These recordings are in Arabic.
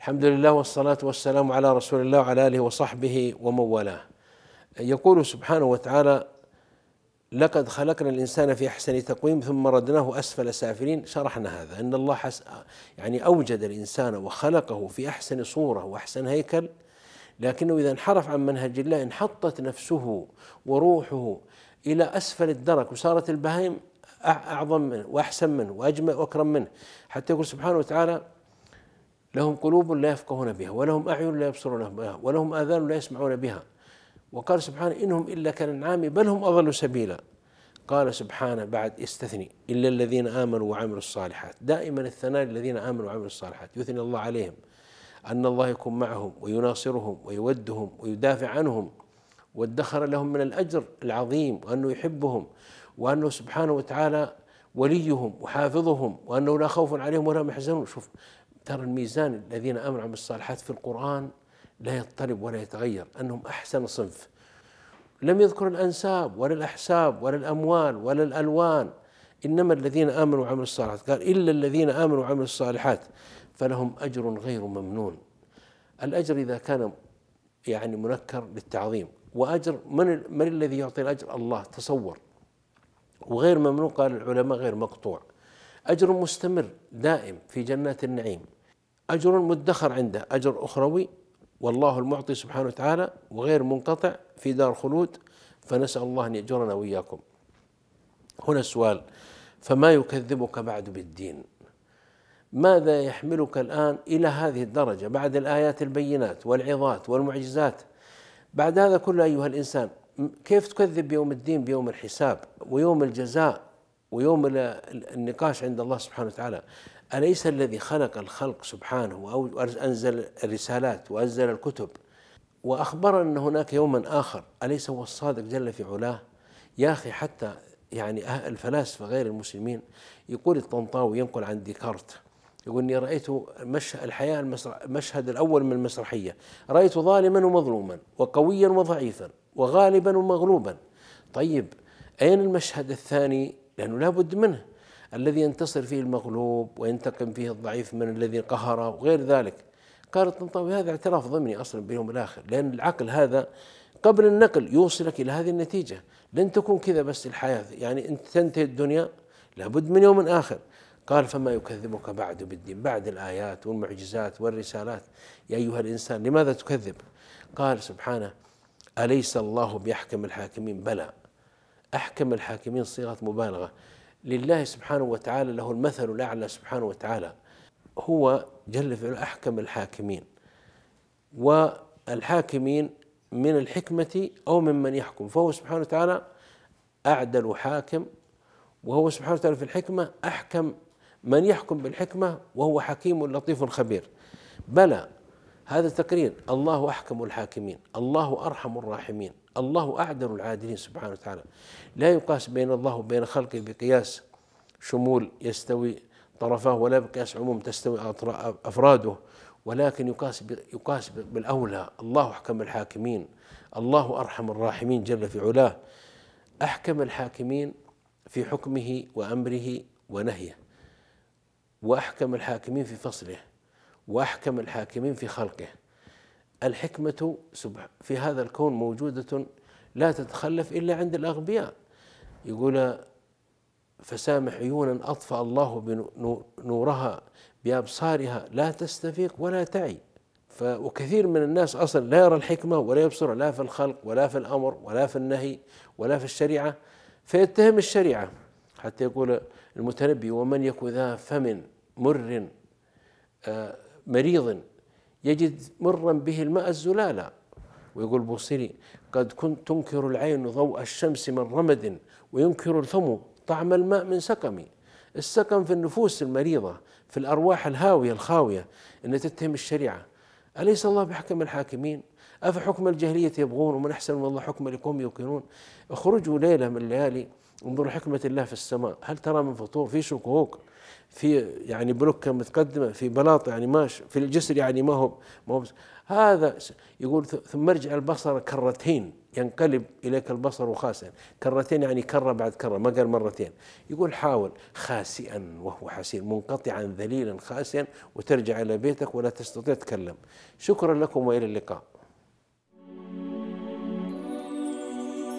الحمد لله والصلاة والسلام على رسول الله وعلى آله وصحبه ومن والاه يقول سبحانه وتعالى لقد خلقنا الإنسان في أحسن تقويم ثم ردناه أسفل سافلين شرحنا هذا أن الله حس يعني أوجد الإنسان وخلقه في أحسن صورة وأحسن هيكل لكنه إذا انحرف عن منهج الله انحطت نفسه وروحه إلى أسفل الدرك وصارت البهائم أعظم منه وأحسن منه وأجمل وأكرم منه حتى يقول سبحانه وتعالى لهم قلوب لا يفقهون بها ولهم أعين لا يبصرون بها ولهم آذان لا يسمعون بها وقال سبحانه إنهم إلا كالأنعام بل هم أضل سبيلا قال سبحانه بعد استثني إلا الذين آمنوا وعملوا الصالحات دائما الثناء للذين آمنوا وعملوا الصالحات يثني الله عليهم أن الله يكون معهم ويناصرهم ويودهم ويدافع عنهم وادخر لهم من الأجر العظيم وأنه يحبهم وأنه سبحانه وتعالى وليهم وحافظهم وأنه لا خوف عليهم ولا هم يحزنون شوف ترى الميزان الذين آمنوا بالصالحات في القرآن لا يضطرب ولا يتغير أنهم أحسن صنف لم يذكر الأنساب ولا الأحساب ولا الأموال ولا الألوان إنما الذين آمنوا وعملوا الصالحات قال إلا الذين آمنوا وعملوا الصالحات فلهم أجر غير ممنون الأجر إذا كان يعني منكر للتعظيم وأجر من, من الذي يعطي الأجر الله تصور وغير ممنوع قال العلماء غير مقطوع أجر مستمر دائم في جنات النعيم أجر مدخر عنده أجر أخروي والله المعطي سبحانه وتعالى وغير منقطع في دار خلود فنسأل الله أن يأجرنا وإياكم هنا السؤال فما يكذبك بعد بالدين ماذا يحملك الآن إلى هذه الدرجة بعد الآيات البينات والعظات والمعجزات بعد هذا كله أيها الإنسان كيف تكذب بيوم الدين بيوم الحساب ويوم الجزاء ويوم النقاش عند الله سبحانه وتعالى أليس الذي خلق الخلق سبحانه وأنزل أنزل الرسالات وأنزل الكتب وأخبرنا أن هناك يوما آخر أليس هو الصادق جل في علاه يا أخي حتى يعني أه- الفلاسفة غير المسلمين يقول الطنطاوي ينقل عن ديكارت يقول اني رايت الحياه المشهد الاول من المسرحيه رايت ظالما ومظلوما وقويا وضعيفا وغالبا ومغلوبا طيب أين المشهد الثاني لأنه لابد منه الذي ينتصر فيه المغلوب وينتقم فيه الضعيف من الذي قهره وغير ذلك قال الطنطاوي هذا اعتراف ضمني أصلا بيوم الآخر لأن العقل هذا قبل النقل يوصلك إلى هذه النتيجة لن تكون كذا بس الحياة يعني أنت تنتهي الدنيا لابد من يوم آخر قال فما يكذبك بعد بالدين بعد الآيات والمعجزات والرسالات يا أيها الإنسان لماذا تكذب قال سبحانه أليس الله بيحكم الحاكمين بلى أحكم الحاكمين صيغة مبالغة لله سبحانه وتعالى له المثل الأعلى سبحانه وتعالى هو جل في أحكم الحاكمين والحاكمين من الحكمة أو ممن يحكم فهو سبحانه وتعالى أعدل حاكم وهو سبحانه وتعالى في الحكمة أحكم من يحكم بالحكمة وهو حكيم لطيف خبير بلى هذا تقرير الله احكم الحاكمين، الله ارحم الراحمين، الله اعدل العادلين سبحانه وتعالى. لا يقاس بين الله وبين خلقه بقياس شمول يستوي طرفاه ولا بقياس عموم تستوي افراده ولكن يقاس يقاس بالاولى الله احكم الحاكمين، الله ارحم الراحمين جل في علاه. احكم الحاكمين في حكمه وامره ونهيه. واحكم الحاكمين في فصله واحكم الحاكمين في خلقه الحكمه في هذا الكون موجوده لا تتخلف الا عند الاغبياء يقول فسامح عيونا اطفا الله بنورها بابصارها لا تستفيق ولا تعي وكثير من الناس اصلا لا يرى الحكمه ولا يبصر لا في الخلق ولا في الامر ولا في النهي ولا في الشريعه فيتهم الشريعه حتى يقول المتنبي ومن يك ذا فم مر آه، مريض يجد مرا به الماء الزلالا ويقول بوصيري قد كنت تنكر العين ضوء الشمس من رمد وينكر الفم طعم الماء من سقم السقم في النفوس المريضة في الأرواح الهاوية الخاوية أن تتهم الشريعة أليس الله بحكم الحاكمين أفحكم الجاهلية يبغون ومن أحسن من الله حكم لقوم يوقنون اخرجوا ليلة من الليالي انظروا حكمة الله في السماء هل ترى من فطور في شكوك في يعني بلوكة متقدمة في بلاط يعني ماش في الجسر يعني ما هو ما هو هذا يقول ثم ارجع البصر كرتين ينقلب إليك البصر خاسئا كرتين يعني كرة بعد كرة ما قال مرتين يقول حاول خاسئا وهو حسير منقطعا ذليلا خاسئا وترجع إلى بيتك ولا تستطيع تتكلم شكرا لكم وإلى اللقاء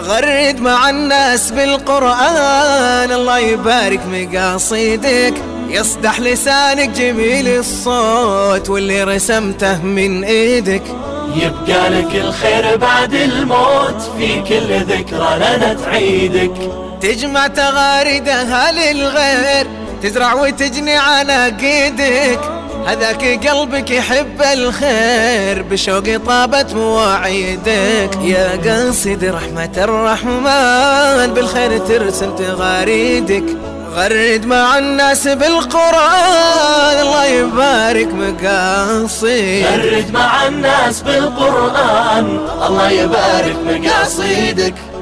غرد مع الناس بالقرآن الله يبارك مقاصيدك يصدح لسانك جميل الصوت واللي رسمته من ايدك يبقى لك الخير بعد الموت في كل ذكرى لنا تعيدك تجمع تغاردها للغير تزرع وتجني على قيدك هذاك قلبك يحب الخير بشوق طابت مواعيدك يا قاصد رحمة الرحمن بالخير ترسم تغاريدك غرد مع الناس بالقرآن الله يبارك مقاصدك غرد مع الناس بالقرآن الله يبارك مقاصيدك